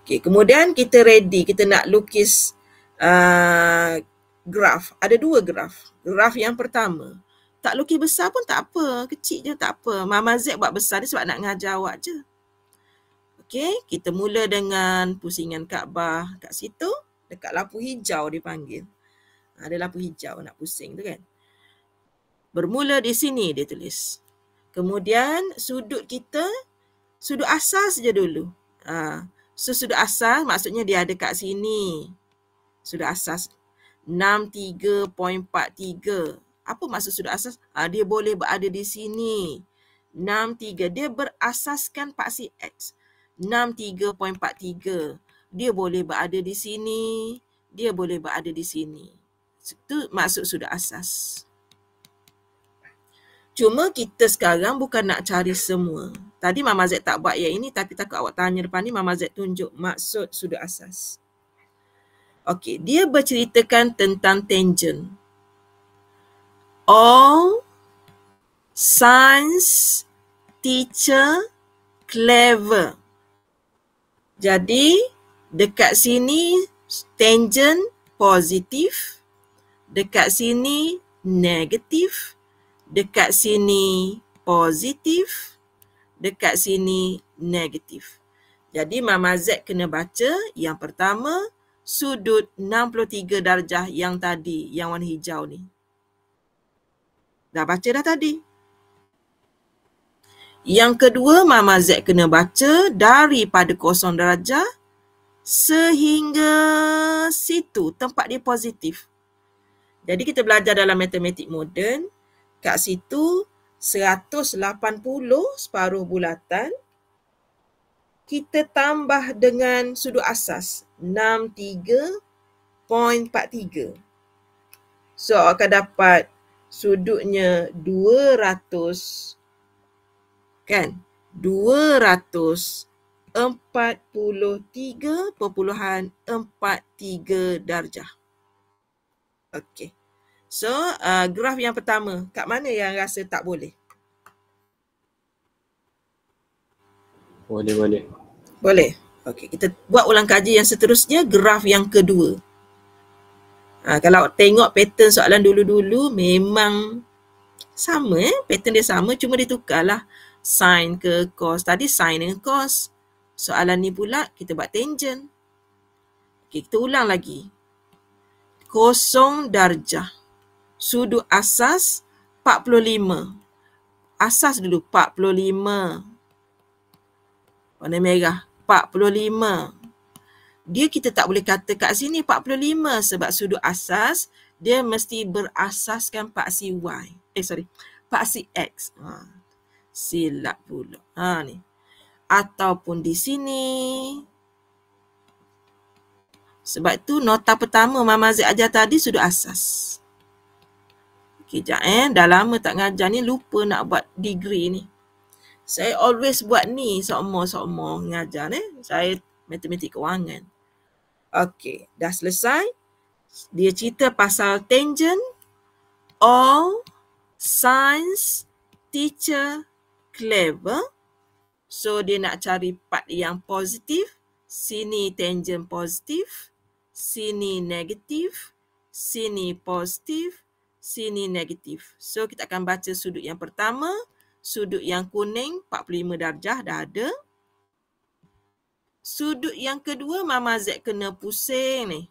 Speaker 1: Okey, kemudian kita ready. Kita nak lukis uh, graf. Ada dua graf. Graf yang pertama. Tak lukis besar pun tak apa. Kecil je tak apa. Mama Z buat besar ni sebab nak ngajar awak je. Okey, kita mula dengan pusingan Kaabah kat situ. Dekat lapu hijau dipanggil. Ha, ada lapu hijau nak pusing tu kan. Bermula di sini dia tulis. Kemudian sudut kita, sudut asal saja dulu. Ha. So, sudut asal maksudnya dia ada kat sini. Sudut asas 63.43. Apa maksud sudut asas? Ha, dia boleh berada di sini. 63. Dia berasaskan paksi X. 63.43. Dia boleh berada di sini. Dia boleh berada di sini. Itu maksud sudut asas. Cuma kita sekarang bukan nak cari semua. Tadi Mama Z tak buat yang ini tapi takut awak tanya depan ni Mama Z tunjuk maksud sudut asas. Okey, dia berceritakan tentang tangent. All science teacher clever. Jadi dekat sini tangent positif, dekat sini negative, dekat sini positif, dekat sini negatif. Jadi Mama Z kena baca yang pertama sudut 63 darjah yang tadi, yang warna hijau ni. Dah baca dah tadi. Yang kedua Mama Z kena baca daripada kosong darjah sehingga situ tempat dia positif. Jadi kita belajar dalam matematik moden, kat situ 180 separuh bulatan kita tambah dengan sudut asas 63.43 so akan dapat sudutnya 200 kan 243.43 darjah okey So, uh, graf yang pertama, kat mana yang rasa tak boleh? Boleh, boleh. Boleh. Okay, kita buat ulang kaji yang seterusnya, graf yang kedua. Ha, kalau tengok pattern soalan dulu-dulu, memang sama eh. Pattern dia sama, cuma ditukarlah sine ke cos. Tadi sine dengan cos. Soalan ni pula, kita buat tangent. Okey, kita ulang lagi. Kosong darjah sudu asas 45. Asas dulu 45. Warna merah 45. Dia kita tak boleh kata kat sini 45 sebab sudu asas dia mesti berasaskan paksi Y. Eh sorry, paksi X. Ha. Silap pula. Ha ni. Ataupun di sini. Sebab tu nota pertama Mama z ajar tadi sudut asas. Kejap eh, dah lama tak ngajar ni lupa nak buat degree ni. Saya always buat ni sama-sama ngajar ni. Eh. Saya matematik kewangan. Okay, dah selesai. Dia cerita pasal tangent. All science teacher clever. So dia nak cari part yang positif. Sini tangent positif. Sini negatif. Sini positif sini negatif. So kita akan baca sudut yang pertama, sudut yang kuning 45 darjah dah ada. Sudut yang kedua mama Z kena pusing ni.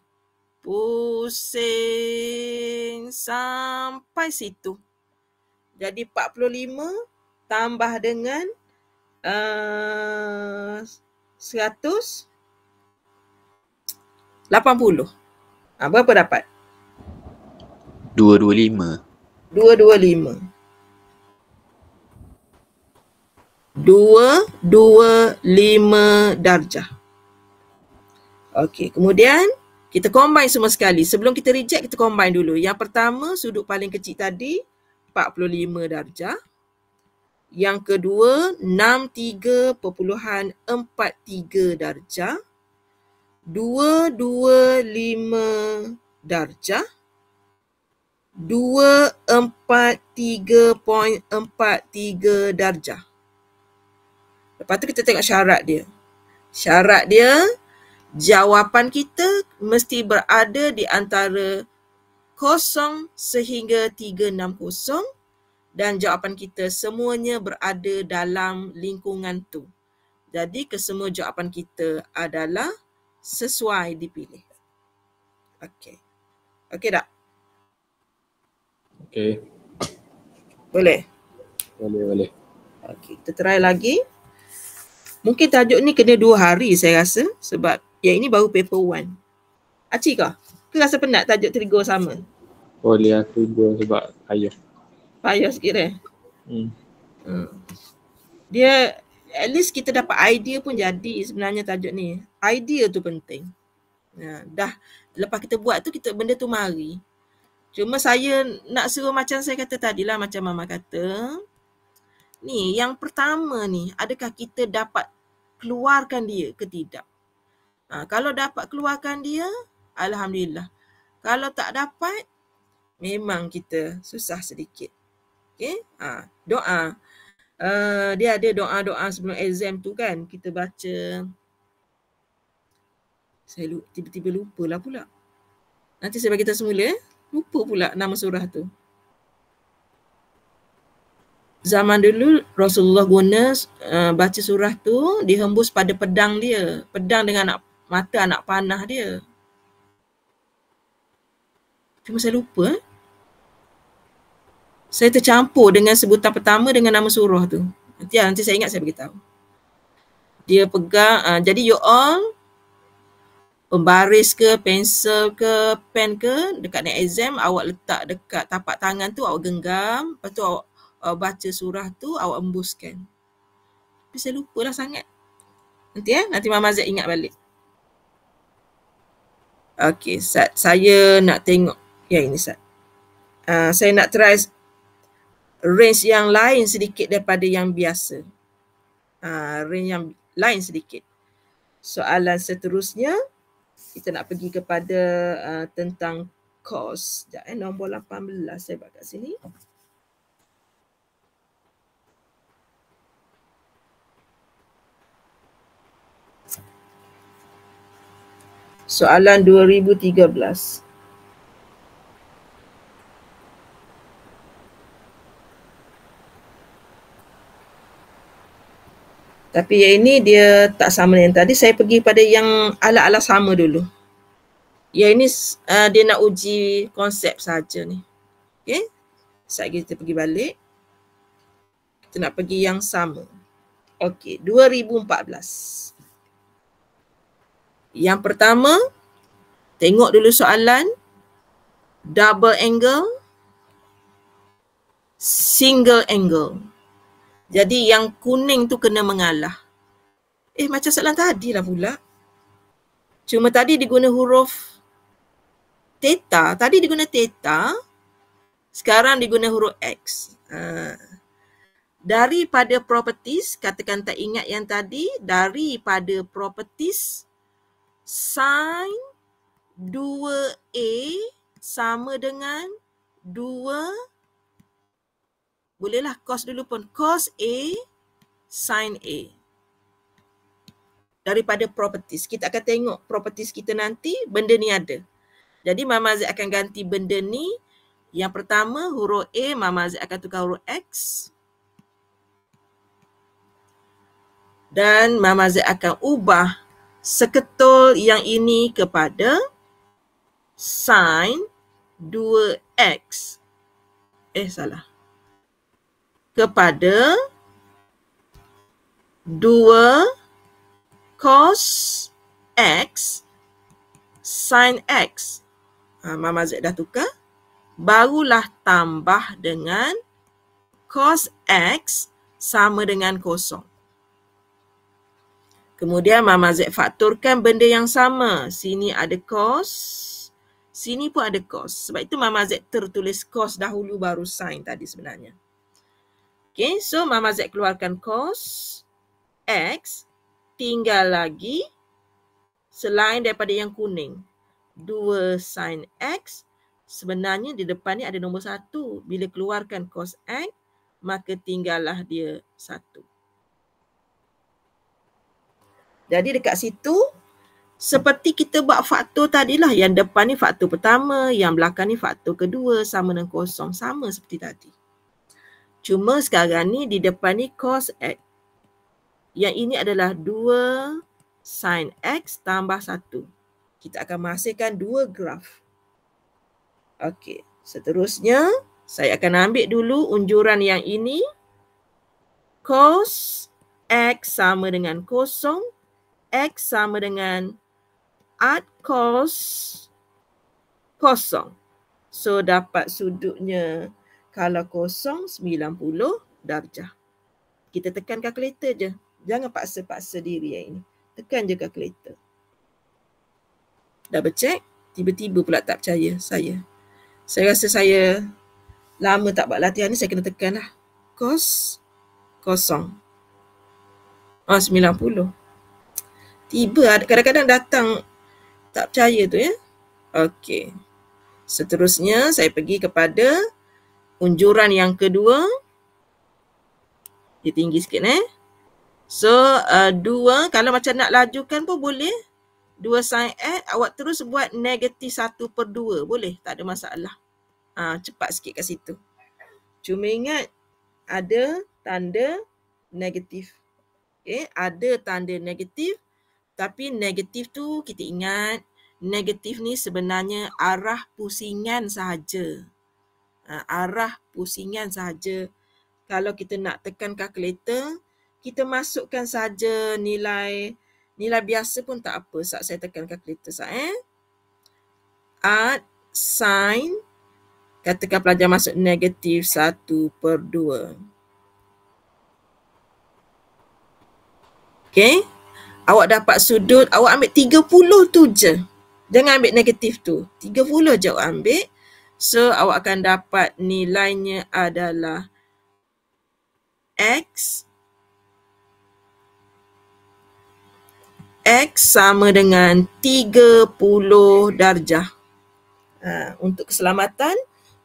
Speaker 1: Pusing sampai situ. Jadi 45 tambah dengan uh, 180. Ha, berapa dapat? dua dua lima darjah. Okey, kemudian kita combine semua sekali. Sebelum kita reject, kita combine dulu. Yang pertama, sudut paling kecil tadi, 45 darjah. Yang kedua, 63.43 darjah. Dua dua lima darjah. 243.43 darjah. Lepas tu kita tengok syarat dia. Syarat dia jawapan kita mesti berada di antara 0 sehingga 360 dan jawapan kita semuanya berada dalam lingkungan tu. Jadi kesemua jawapan kita adalah sesuai dipilih. Okey. Okey tak? Okey. Boleh? Boleh, boleh. Okey, kita try lagi. Mungkin tajuk ni kena dua hari saya rasa sebab yang ini baru paper one. Acik Kau Aku rasa penat tajuk trigo sama. Boleh aku trigo sebab payah. Payah sikit eh? Hmm. hmm. Dia at least kita dapat idea pun jadi sebenarnya tajuk ni. Idea tu penting. Ya, dah lepas kita buat tu kita benda tu mari. Cuma saya nak suruh macam saya kata tadi lah macam mama kata. Ni yang pertama ni adakah kita dapat keluarkan dia ke tidak? Ha, kalau dapat keluarkan dia, Alhamdulillah. Kalau tak dapat, memang kita susah sedikit. Okay? Ha, doa. Uh, dia ada doa-doa sebelum exam tu kan. Kita baca. Saya tiba-tiba lupa lah pula. Nanti saya bagi tahu semula. Eh? Lupa pula nama surah tu. Zaman dulu Rasulullah guna uh, baca surah tu dihembus pada pedang dia. Pedang dengan anak, mata anak panah dia. Cuma saya lupa. Eh. Saya tercampur dengan sebutan pertama dengan nama surah tu. Nanti, ah, nanti saya ingat saya beritahu. Dia pegang, uh, jadi you all pembaris ke, pensel ke, pen ke dekat ni exam awak letak dekat tapak tangan tu awak genggam lepas tu awak uh, baca surah tu awak embuskan tapi saya lupalah sangat nanti ya, nanti Mama Zek ingat balik Okey, Sat. Saya nak tengok ya ini, Sat. Uh, saya nak try range yang lain sedikit daripada yang biasa. Uh, range yang lain sedikit. Soalan seterusnya kita nak pergi kepada uh, tentang kos. Sekejap eh, nombor 18 saya buat kat sini. Soalan 2013. Tapi yang ini dia tak sama dengan tadi. Saya pergi pada yang ala ala sama dulu. Yang ini uh, dia nak uji konsep saja ni. Okay. Saya so, kita pergi balik. Kita nak pergi yang sama. Okay. 2014. Yang pertama, tengok dulu soalan. Double angle. Single angle. Jadi yang kuning tu kena mengalah. Eh macam soalan tadi lah pula. Cuma tadi diguna huruf teta. Tadi diguna teta. Sekarang diguna huruf X. Uh, daripada properties, katakan tak ingat yang tadi. Daripada properties, sin 2A sama dengan 2 Bolehlah cos dulu pun. Cos A sin A. Daripada properties. Kita akan tengok properties kita nanti benda ni ada. Jadi Mama Z akan ganti benda ni. Yang pertama huruf A Mama Z akan tukar huruf X. Dan Mama Z akan ubah seketul yang ini kepada sin 2X. Eh salah kepada 2 cos x sin x. Ha, Mama Z dah tukar. Barulah tambah dengan cos x sama dengan kosong. Kemudian Mama Z faktorkan benda yang sama. Sini ada cos. Sini pun ada cos. Sebab itu Mama Z tertulis cos dahulu baru sin tadi sebenarnya. Okay, so Mama Z keluarkan cos X tinggal lagi selain daripada yang kuning. 2 sin X sebenarnya di depan ni ada nombor 1. Bila keluarkan cos X, maka tinggallah dia 1. Jadi dekat situ, seperti kita buat faktor tadilah. Yang depan ni faktor pertama, yang belakang ni faktor kedua sama dengan kosong. Sama seperti tadi. Cuma sekarang ni di depan ni cos x. Yang ini adalah 2 sin x tambah 1. Kita akan menghasilkan dua graf. Okey, seterusnya saya akan ambil dulu unjuran yang ini. Cos x sama dengan kosong. X sama dengan art cos kosong. So dapat sudutnya kalau kosong 90 darjah. Kita tekan kalkulator je. Jangan paksa-paksa diri yang ini. Tekan je kalkulator. Double check. Tiba-tiba pula tak percaya saya. Saya rasa saya lama tak buat latihan ni. Saya kena tekan lah. Kos kosong. Oh ah, 90. Tiba kadang-kadang datang tak percaya tu ya. Okey. Seterusnya saya pergi kepada unjuran yang kedua dia tinggi sikit eh so uh, dua kalau macam nak lajukan pun boleh dua sin add, awak terus buat negatif satu per dua boleh tak ada masalah uh, cepat sikit kat situ cuma ingat ada tanda negatif okay? ada tanda negatif tapi negatif tu kita ingat negatif ni sebenarnya arah pusingan sahaja uh, arah pusingan sahaja. Kalau kita nak tekan kalkulator, kita masukkan saja nilai nilai biasa pun tak apa saat saya tekan kalkulator saya. Eh? Art sign katakan pelajar masuk negatif 1 per 2. Okay. Awak dapat sudut, awak ambil 30 tu je. Jangan ambil negatif tu. 30 je awak ambil. So awak akan dapat nilainya adalah X X sama dengan 30 darjah. Ha, untuk keselamatan,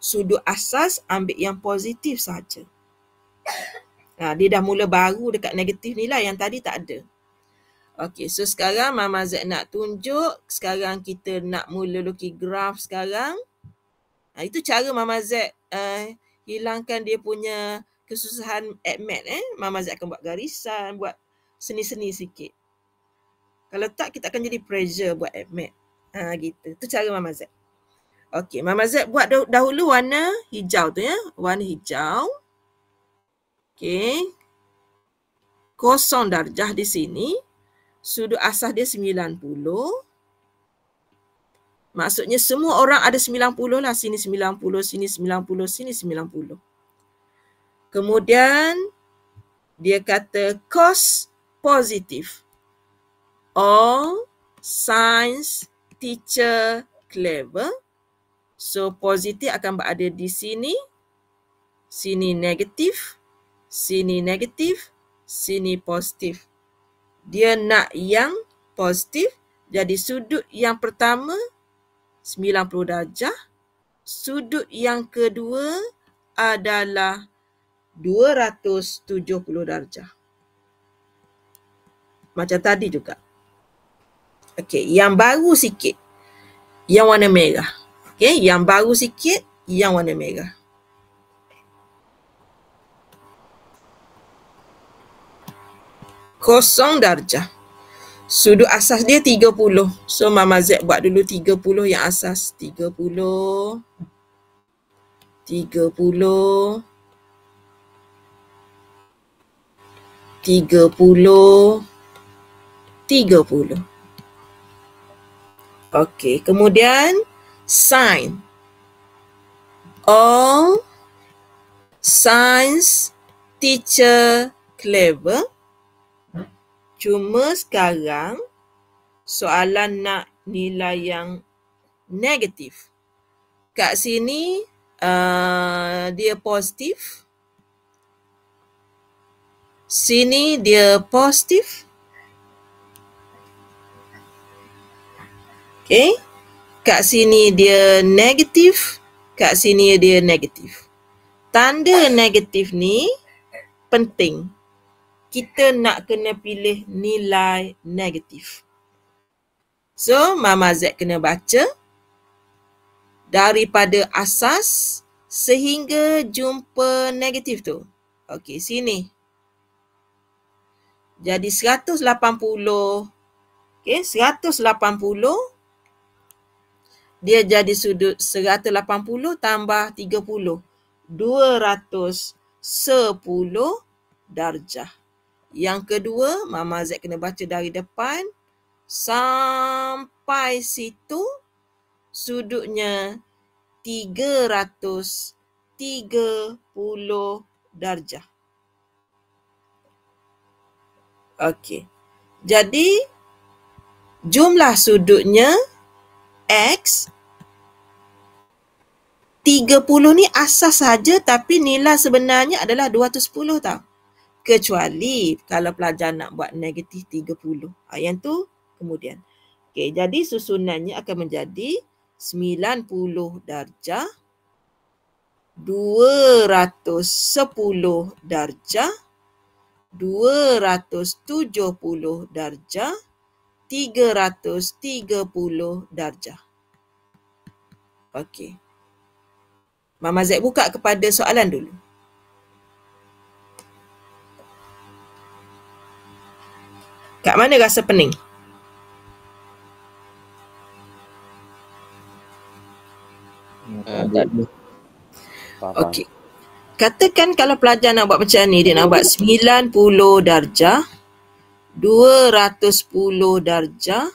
Speaker 1: sudut asas ambil yang positif sahaja. Ha, dia dah mula baru dekat negatif nilai yang tadi tak ada. Okey, so sekarang Mama Z nak tunjuk. Sekarang kita nak mula lukis graf sekarang. Ha, itu cara Mama Z uh, ah, hilangkan dia punya kesusahan at Eh? Mama Z akan buat garisan, buat seni-seni sikit. Kalau tak, kita akan jadi pressure buat at mat. Ha, gitu. Itu cara Mama Z. Okey, Mama Z buat dahulu warna hijau tu ya. Warna hijau. Okey. Kosong darjah di sini. Sudut asah dia 90. Maksudnya semua orang ada 90 lah. Sini 90, sini 90, sini 90. Kemudian dia kata cos positif. All science teacher clever. So positif akan berada di sini. Sini negatif. Sini negatif. Sini positif. Dia nak yang positif. Jadi sudut yang pertama positif. 90 darjah. Sudut yang kedua adalah 270 darjah. Macam tadi juga. Okey, yang baru sikit. Yang warna merah. Okey, yang baru sikit, yang warna merah. Kosong darjah. Sudut asas dia 30. So Mama Z buat dulu 30 yang asas. 30. 30. 30. 30. Okey, kemudian sign. All signs teacher clever. Cuma sekarang soalan nak nilai yang negatif. Kat sini uh, dia positif. Sini dia positif. Okay. Kat sini dia negatif. Kat sini dia negatif. Tanda negatif ni penting kita nak kena pilih nilai negatif. So, Mama Z kena baca daripada asas sehingga jumpa negatif tu. Okey, sini. Jadi 180. Okey, 180. Dia jadi sudut 180 tambah 30. 210 darjah. Yang kedua, Mama Z kena baca dari depan sampai situ sudutnya 330 darjah. Okey. Jadi jumlah sudutnya X 30 ni asas saja tapi nilai sebenarnya adalah 210 tau kecuali kalau pelajar nak buat negatif 30. Ha, ah, yang tu kemudian. Okey, jadi susunannya akan menjadi 90 darjah, 210 darjah, 270 darjah, 330 darjah. Okey. Mama Zek buka kepada soalan dulu. Kat mana rasa pening? Uh, Okey. Katakan kalau pelajar nak buat macam ni, dia nak buat 90 darjah, 210 darjah,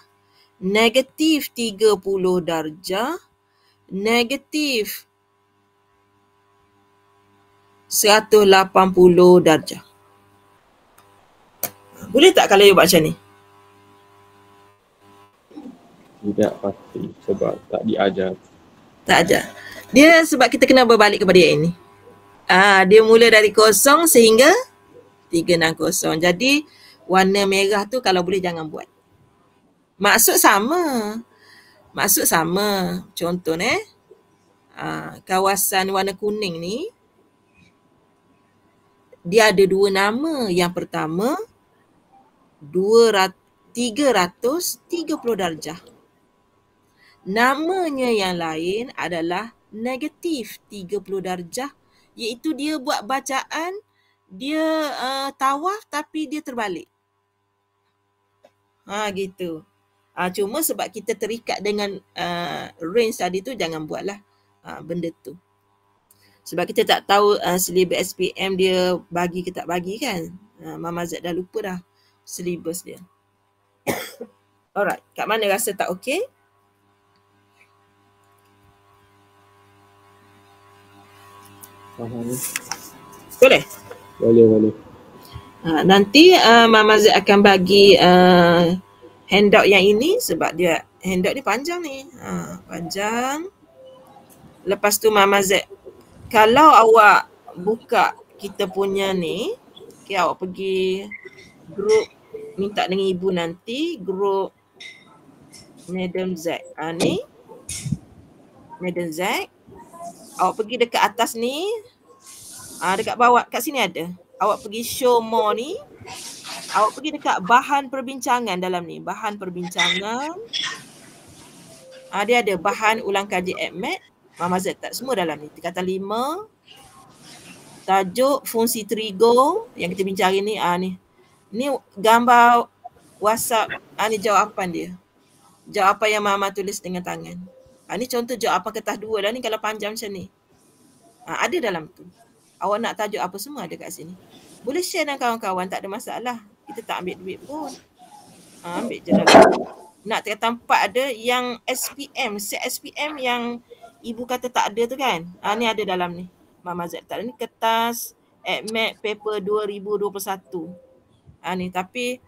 Speaker 1: negatif 30 darjah, negatif 180 darjah. Boleh tak kalau you buat macam ni? Tidak pasti sebab tak diajar. Tak ajar. Dia sebab kita kena berbalik kepada yang ini. Ah, dia mula dari kosong sehingga tiga kosong. Jadi warna merah tu kalau boleh jangan buat. Maksud sama. Maksud sama. Contoh eh. Ah, kawasan warna kuning ni dia ada dua nama. Yang pertama 230 darjah. Namanya yang lain adalah negatif 30 darjah iaitu dia buat bacaan dia uh, tawaf tapi dia terbalik. Ha gitu. Ha, cuma sebab kita terikat dengan uh, range tadi tu jangan buatlah uh, benda tu. Sebab kita tak tahu uh, selebih SPM dia bagi ke tak bagi kan. Uh, Mama Z dah lupa dah syllabus dia. Alright, kat mana rasa tak okay? Faham. Boleh? Boleh, boleh. Uh, nanti uh, Mama Z akan bagi uh, handout yang ini sebab dia handout ni panjang ni. Uh, panjang. Lepas tu Mama Z, kalau awak buka kita punya ni, okay, awak pergi group minta dengan ibu nanti group Madam Z. Ah ha, ni. Madam Z. Awak pergi dekat atas ni. Ah ha, dekat bawah kat sini ada. Awak pergi show more ni. Awak pergi dekat bahan perbincangan dalam ni. Bahan perbincangan. Ha, dia ada bahan ulang kaji admit. Mama Z tak semua dalam ni. Kata lima. Tajuk fungsi trigo yang kita bincang hari ni. Ha, ni ni gambar WhatsApp. Ha, ni jawapan dia. Jawapan yang mama tulis dengan tangan. Ha, ni contoh jawapan kertas dua dah ni kalau panjang macam ni. Ha, ada dalam tu. Awak nak tajuk apa semua ada kat sini. Boleh share dengan kawan-kawan tak ada masalah. Kita tak ambil duit pun. Ha, ambil je dalam Nak tiga tempat ada yang SPM. Set SPM yang ibu kata tak ada tu kan. Ha, ni ada dalam ni. Mama Z tak ada ni. Kertas Admit paper 2021 ha, ni tapi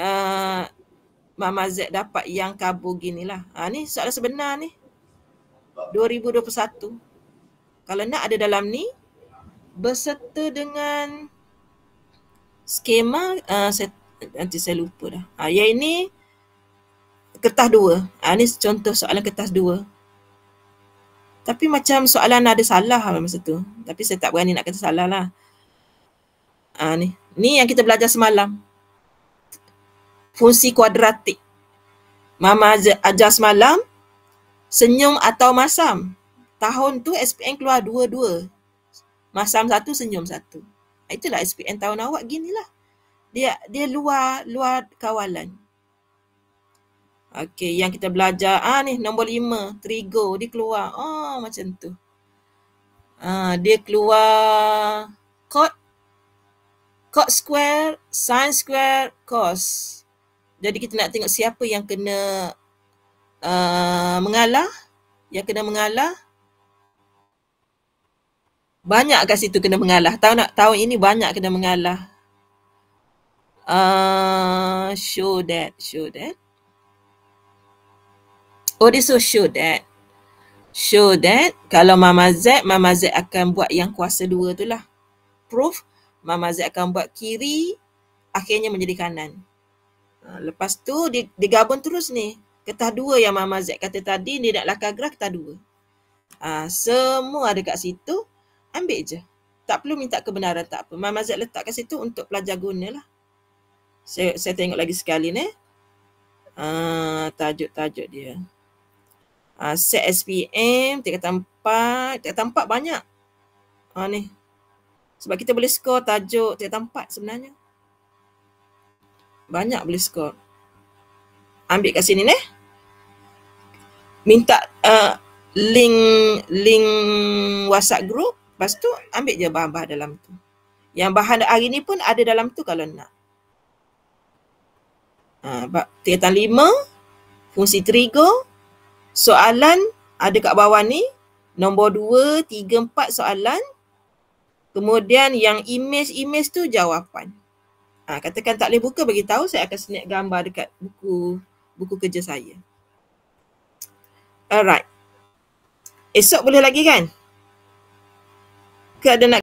Speaker 1: uh, eh, Mama Z dapat yang kabur gini lah. Ha, ni soalan sebenar ni. 2021. Kalau nak ada dalam ni, berserta dengan skema, uh, saya, nanti saya lupa dah. Ha, yang ini, kertas dua. Ha, ni contoh soalan kertas dua. Tapi macam soalan ada salah lah masa tu. Tapi saya tak berani nak kata salah lah. Ha, ni. Ni yang kita belajar semalam. Fungsi kuadratik. Mama ajar semalam, senyum atau masam. Tahun tu SPM keluar dua-dua. Masam satu, senyum satu. Ah, itulah SPM tahun awak, ginilah. Dia dia luar luar kawalan. Okey, yang kita belajar, ah ni nombor lima, trigo, dia keluar. Oh, macam tu. Ah, dia keluar kod cot square, sin square, cos. Jadi kita nak tengok siapa yang kena uh, mengalah. Yang kena mengalah. Banyak kat situ kena mengalah. Tahun nak tahun ini banyak kena mengalah. Uh, show that, show that. Oh, dia so show that. Show that kalau Mama Z, Mama Z akan buat yang kuasa dua tu lah. Proof Mama Z akan buat kiri, akhirnya menjadi kanan. Ha, lepas tu dia, dia gabung terus ni. Ketah dua yang Mama Z kata tadi, dia nak lakar gerak ketah dua. Ha, semua ada kat situ, ambil je. Tak perlu minta kebenaran, tak apa. Mama Z letak kat situ untuk pelajar gunalah. Saya, saya tengok lagi sekali ni. Ha, tajuk-tajuk dia. Uh, set SPM, tingkatan empat. Tingkatan empat banyak. Ah, ni, sebab kita boleh skor tajuk tiada tempat sebenarnya. Banyak boleh skor. Ambil kat sini ni. Minta uh, link link WhatsApp group. Lepas tu ambil je bahan-bahan dalam tu. Yang bahan hari ni pun ada dalam tu kalau nak. Ha, ah, Tiketan lima, fungsi trigo, soalan ada kat bawah ni. Nombor dua, tiga, empat soalan. Kemudian yang image-image tu jawapan. Ha, katakan tak boleh buka bagi tahu saya akan snap gambar dekat buku buku kerja saya. Alright. Esok boleh lagi kan? Ke ada nak